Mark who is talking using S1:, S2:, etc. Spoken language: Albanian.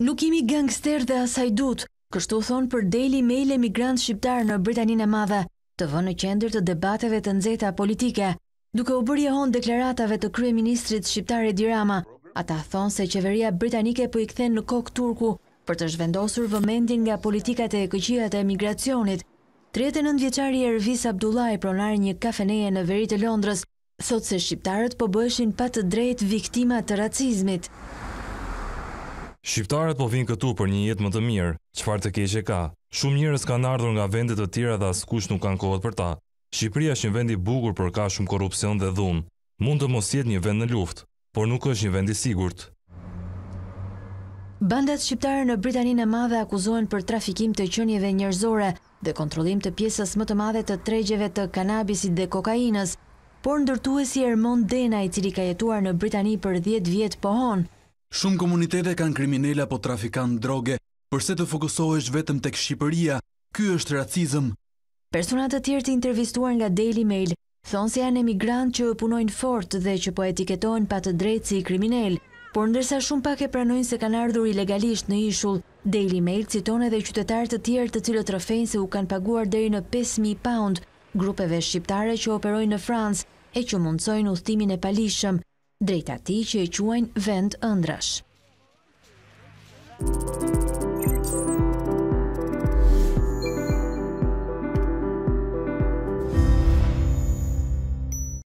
S1: Nuk imi gangster dhe asajdut, kështu thonë për Daily Mail emigrant shqiptar në Britaninë e Madhe, të vënë në qendër të debateve të nxehta politike, duke u bërë jehon deklaratave të kryeministrit shqiptar Edi Dirama. Ata thonë se qeveria britanike po i kthen në kokë turku për të zhvendosur vëmendin nga politikat e ekëqia të emigracionit. 39 vjeçari Ervis Abdullah, pronar një kafeneje në veri të Londrës, thotë se shqiptarët po bëheshin pa të drejtë viktima të racizmit.
S2: Shqiptarët po vinë këtu për një jetë më të mirë, qëfar të keqe ka. Shumë njërës kanë ardhur nga vendet të tjera dhe asë kush nuk kanë kohët për ta. Shqipëria është një vendi bugur për ka shumë korupcion dhe dhunë. Mund të mos jetë një vend në luft, por nuk është një vendi sigurt.
S1: Bandat shqiptare në Britaninë e madhe akuzohen për trafikim të qënjeve njërzore dhe kontrolim të pjesës më të madhe të tregjeve të kanabisit dhe kokainës, por ndërtuesi Ermon Dena i cili ka jetuar në Britani për 10 vjetë pohon,
S3: Shumë komunitete kanë kriminele apo trafikanë droge, përse të fokusohesh vetëm të këshqipëria, ky është racizm.
S1: Personat të tjerë të intervistuar nga Daily Mail, thonë se janë emigrant që punojnë fort dhe që po etiketojnë pa të drejtë si kriminel, por ndërsa shumë pak e pranojnë se kanë ardhur ilegalisht në ishull, Daily Mail citon edhe qytetarë të tjerë të cilët rëfejnë se u kanë paguar deri në 5.000 pound grupeve shqiptare që operojnë në Francë e që mundësojnë uthtimin e palishëm, drejta ti që e quajnë vend ëndrash.